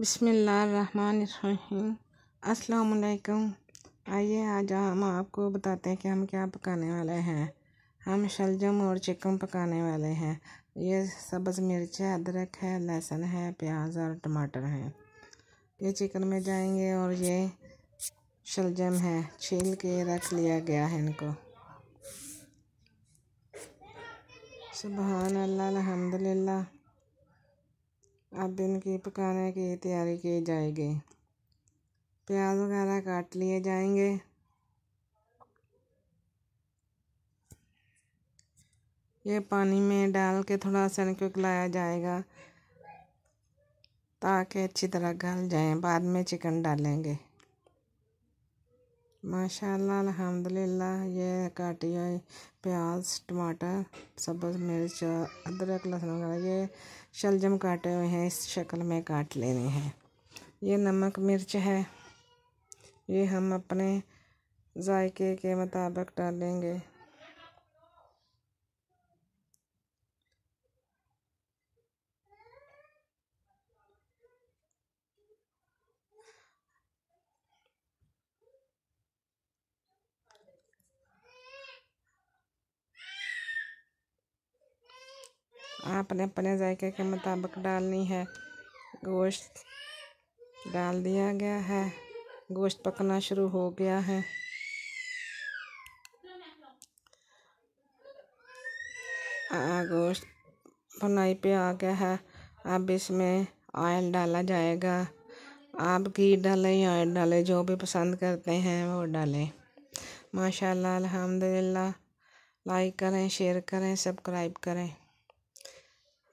बिसमीम् अस्सलाम आइए आज हम आपको बताते हैं कि हम क्या पकाने वाले हैं हम शलजम और चिकन पकाने वाले हैं ये सब्ज़ मिर्च है अदरक है लहसुन है प्याज और टमाटर है ये चिकन में जाएंगे और ये शलजम है छील के रख लिया गया है इनको सुबह अल्लाह अलहमदिल्ला अब इनके पकाने की तैयारी की जाएगी प्याज वगैरह काट लिए जाएंगे ये पानी में डाल के थोड़ा सा इनको गलाया जाएगा ताकि अच्छी तरह गल जाए बाद में चिकन डालेंगे माशाल्लाह अल्हम्दुलिल्लाह ये काटिया प्याज टमाटर सब्ज मिर्च अदरक लहसुन वगैरह ये शलजम काटे हुए हैं इस शक्ल में काट लेने हैं ये नमक मिर्च है ये हम अपने जायके के मुताबिक डालेंगे आपने अपने जायके के मुताबिक डालनी है गोश्त डाल दिया गया है गोश्त पकना शुरू हो गया है गोश्त बुनाई पे आ गया है अब इसमें ऑयल डाला जाएगा आप घी डालें या ऑयल डालें जो भी पसंद करते हैं वो डालें माशाल्लाह अल्हम्दुलिल्लाह लाइक करें शेयर करें सब्सक्राइब करें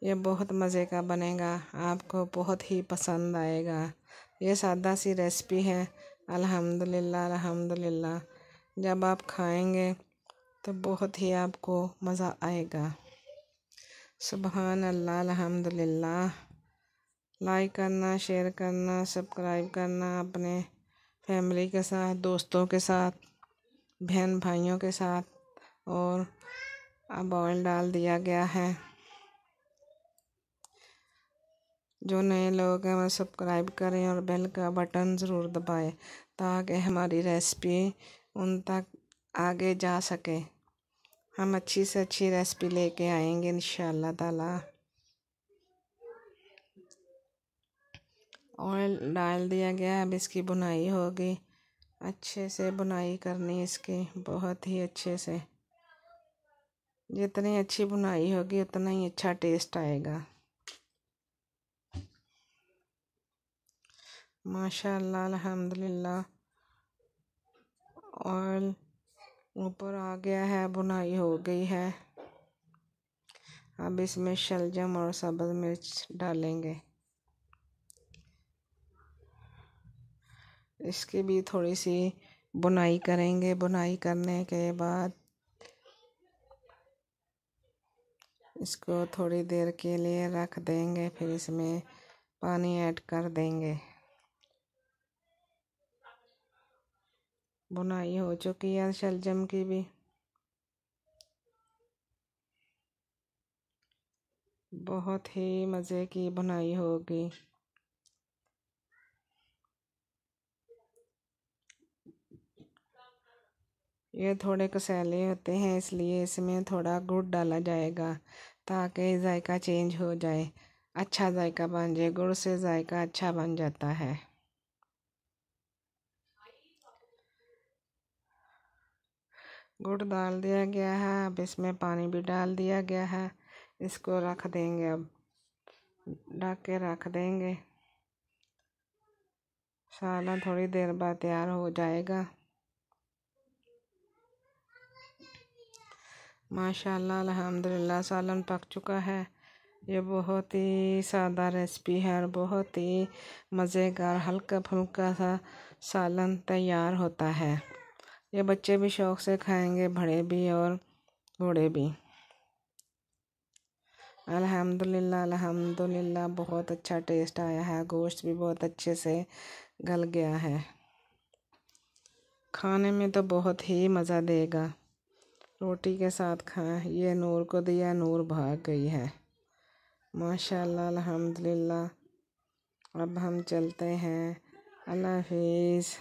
ये बहुत मज़े का बनेगा आपको बहुत ही पसंद आएगा ये सादा सी रेसिपी है अल्हम्दुलिल्लाह अल्हम्दुलिल्लाह जब आप खाएंगे तो बहुत ही आपको मज़ा आएगा सुबहान अल्लाह अल्हम्दुलिल्लाह लाइक करना शेयर करना सब्सक्राइब करना अपने फैमिली के साथ दोस्तों के साथ बहन भाइयों के साथ और अब ऑयल डाल दिया गया है जो नए लोग हैं वह सब्सक्राइब करें और बेल का बटन ज़रूर दबाएं ताकि हमारी रेसिपी उन तक आगे जा सके हम अच्छी से अच्छी रेसिपी लेके आएंगे इन ताला ऑयल डाल दिया गया अब इसकी बुनाई होगी अच्छे से बुनाई करनी इसकी बहुत ही अच्छे से जितनी अच्छी बुनाई होगी उतना ही अच्छा टेस्ट आएगा माशाल्लाह अल्हम्दुलिल्लाह ऑयल ऊपर आ गया है बुनाई हो गई है अब इसमें शलजम और सब्ज़ मिर्च डालेंगे इसकी भी थोड़ी सी बुनाई करेंगे बुनाई करने के बाद इसको थोड़ी देर के लिए रख देंगे फिर इसमें पानी ऐड कर देंगे बुनाई हो चुकी है शलजम की भी बहुत ही मज़े की बुनाई होगी ये थोड़े कसैले होते हैं इसलिए इसमें थोड़ा गुड़ डाला जाएगा ताकि जायका चेंज हो जाए अच्छा जायका बन जाए गुड़ से जायका अच्छा बन जाता है गुड़ डाल दिया गया है अब इसमें पानी भी डाल दिया गया है इसको रख देंगे अब ढक के रख देंगे सालन थोड़ी देर बाद तैयार हो जाएगा माशाल्लाह अल्हम्दुलिल्लाह सालन पक चुका है ये बहुत ही सादा रेसिपी है और बहुत ही मज़ेदार हल्का फुल्का सा सालन तैयार होता है ये बच्चे भी शौक़ से खाएंगे बड़े भी और बूढ़े भी अल्हम्दुलिल्लाह अल्हम्दुलिल्लाह बहुत अच्छा टेस्ट आया है गोश्त भी बहुत अच्छे से गल गया है खाने में तो बहुत ही मज़ा देगा रोटी के साथ खाएं ये नूर को दिया नूर भाग गई है माशाल्लाह अल्हम्दुलिल्लाह अब हम चलते हैं अल्लाह हाफिज़